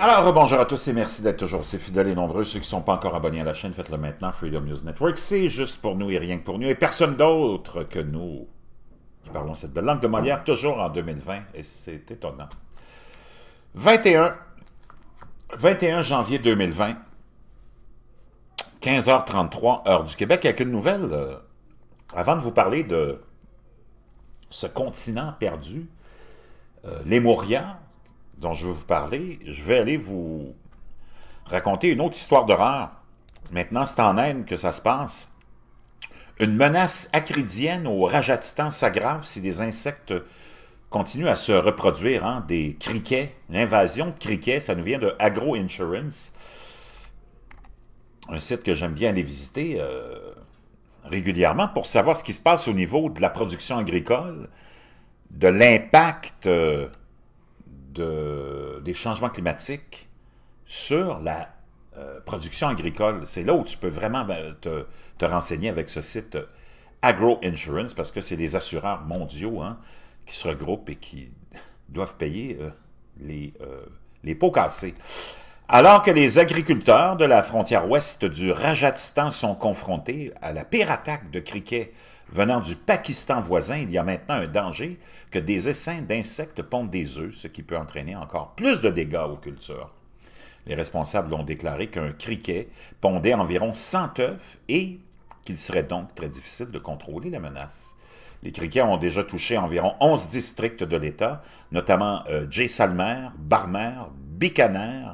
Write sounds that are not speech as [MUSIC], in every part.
Alors, bonjour à tous et merci d'être toujours aussi fidèles et nombreux. Ceux qui ne sont pas encore abonnés à la chaîne, faites-le maintenant. Freedom News Network, c'est juste pour nous et rien que pour nous. Et personne d'autre que nous qui parlons cette belle langue de manière, toujours en 2020. Et c'est étonnant. 21, 21 janvier 2020, 15h33, heure du Québec, avec une nouvelle. Euh, avant de vous parler de ce continent perdu, euh, les Mourias, dont je veux vous parler, je vais aller vous raconter une autre histoire d'horreur. Maintenant, c'est en Inde que ça se passe. Une menace acridienne au Rajasthan s'aggrave si des insectes continuent à se reproduire. Hein. Des criquets, une invasion de criquets, ça nous vient de Agro Insurance, un site que j'aime bien aller visiter euh, régulièrement pour savoir ce qui se passe au niveau de la production agricole, de l'impact euh, des changements climatiques sur la euh, production agricole. C'est là où tu peux vraiment ben, te, renseigner avec ce site euh, Agro Insurance, parce que c'est des assureurs mondiaux hein, qui se regroupent et qui [LAUGHS] doivent payer euh, les, les pots cassés. Alors que les agriculteurs de la frontière ouest du Rajasthan sont confrontés à la pire attaque de criquets venant du Pakistan voisin, il y a maintenant un danger que des essaims d'insectes pondent des œufs, ce qui peut entraîner encore plus de dégâts aux cultures. Les responsables ont déclaré qu'un criquet pondait environ 100 œufs et qu'il serait donc très difficile de contrôler la menace. Les criquets ont déjà touché environ 11 districts de l'État, notamment Jay euh, Jaisalmer, Barmer, Bikaner,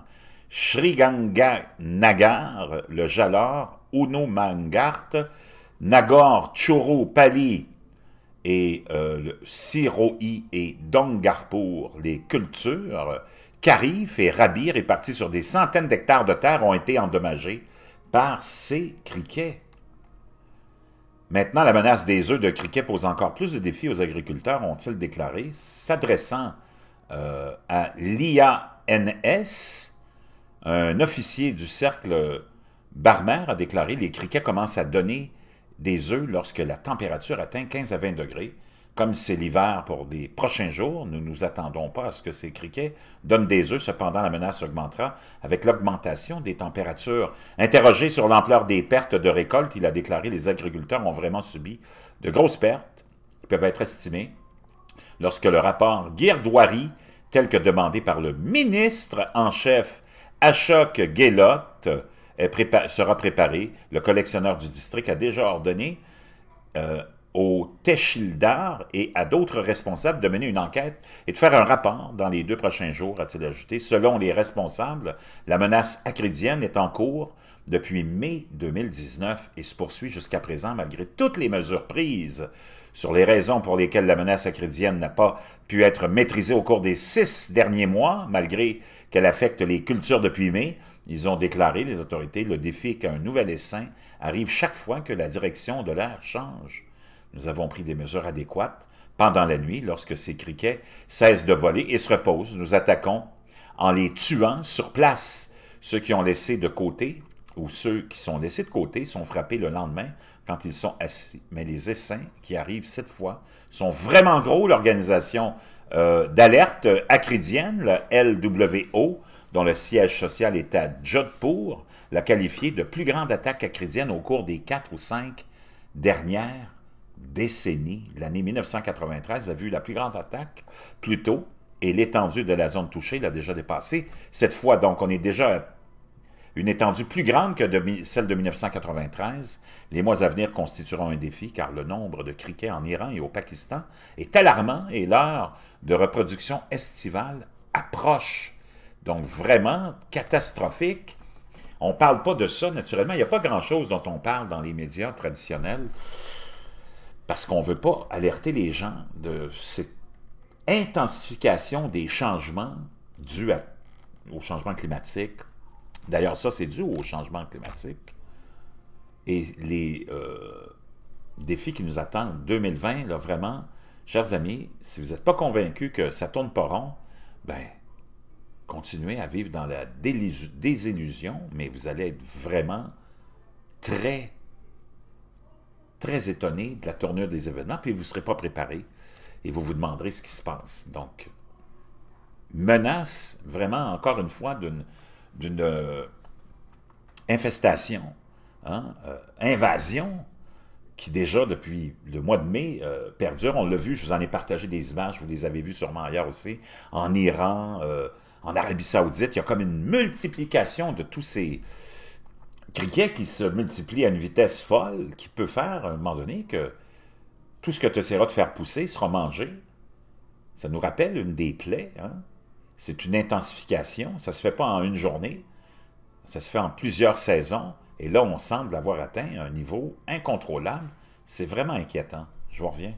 Ganga Nagar, le Jalar, Uno Mangart, Nagor, Choro, Pali et euh, Siroi et Dongarpur, les cultures, Karif et Rabir répartis sur des centaines d'hectares de terre ont été endommagées par ces criquets. Maintenant, la menace des œufs de criquet pose encore plus de défis aux agriculteurs, ont-ils déclaré, s'adressant euh, à l'IANS, un officier du cercle Barmer a déclaré les criquets commencent à donner des œufs lorsque la température atteint 15 à 20 degrés. Comme c'est l'hiver pour des prochains jours, nous ne nous attendons pas à ce que ces criquets donnent des œufs. Cependant, la menace augmentera avec l'augmentation des températures. Interrogé sur l'ampleur des pertes de récolte, il a déclaré les agriculteurs ont vraiment subi de grosses pertes qui peuvent être estimées lorsque le rapport Guirdoirie, tel que demandé par le ministre en chef Ashok Gelot sera préparé. Le collectionneur du district a déjà ordonné euh, au Techildar et à d'autres responsables de mener une enquête et de faire un rapport dans les deux prochains jours, a-t-il ajouté. Selon les responsables, la menace acridienne est en cours depuis mai 2019 et se poursuit jusqu'à présent malgré toutes les mesures prises sur les raisons pour lesquelles la menace acridienne n'a pas pu être maîtrisée au cours des six derniers mois, malgré qu'elle affecte les cultures depuis mai. Ils ont déclaré, les autorités, le défi qu'un nouvel essaim arrive chaque fois que la direction de l'air change. Nous avons pris des mesures adéquates. Pendant la nuit, lorsque ces criquets cessent de voler et se reposent, nous attaquons en les tuant sur place, ceux qui ont laissé de côté ou ceux qui sont laissés de côté sont frappés le lendemain quand ils sont assis. Mais les essaims qui arrivent cette fois sont vraiment gros. L'organisation euh, d'alerte acridienne, le LWO, dont le siège social est à Jodhpur, l'a qualifié de plus grande attaque acridienne au cours des quatre ou cinq dernières décennies. L'année 1993 a vu la plus grande attaque plus tôt et l'étendue de la zone touchée l'a déjà dépassée. Cette fois, donc, on est déjà une étendue plus grande que celle de 1993, les mois à venir constitueront un défi car le nombre de criquets en Iran et au Pakistan est alarmant et l'heure de reproduction estivale approche. Donc vraiment catastrophique. On ne parle pas de ça naturellement. Il n'y a pas grand-chose dont on parle dans les médias traditionnels parce qu'on ne veut pas alerter les gens de cette intensification des changements dus aux au changement climatique, D'ailleurs, ça, c'est dû au changement climatique. Et les euh, défis qui nous attendent 2020, là, vraiment, chers amis, si vous n'êtes pas convaincus que ça tourne pas rond, ben, continuez à vivre dans la désillusion, mais vous allez être vraiment très, très étonné de la tournure des événements, puis vous ne serez pas préparé et vous vous demanderez ce qui se passe. Donc, menace vraiment, encore une fois, d'une d'une euh, infestation, hein, euh, invasion, qui déjà depuis le mois de mai euh, perdure. On l'a vu, je vous en ai partagé des images, vous les avez vues sûrement ailleurs aussi, en Iran, en Arabie saoudite. Il y a comme une multiplication de tous ces criquets qui se multiplient à une vitesse folle, qui peut faire, à un moment donné, que tout ce que tu essaieras de faire pousser sera mangé. Ça nous rappelle une des plaies, hein? C'est une intensification, ça ne se fait pas en une journée, ça se fait en plusieurs saisons, et là, on semble avoir atteint un niveau incontrôlable. C'est vraiment inquiétant. Je vous reviens.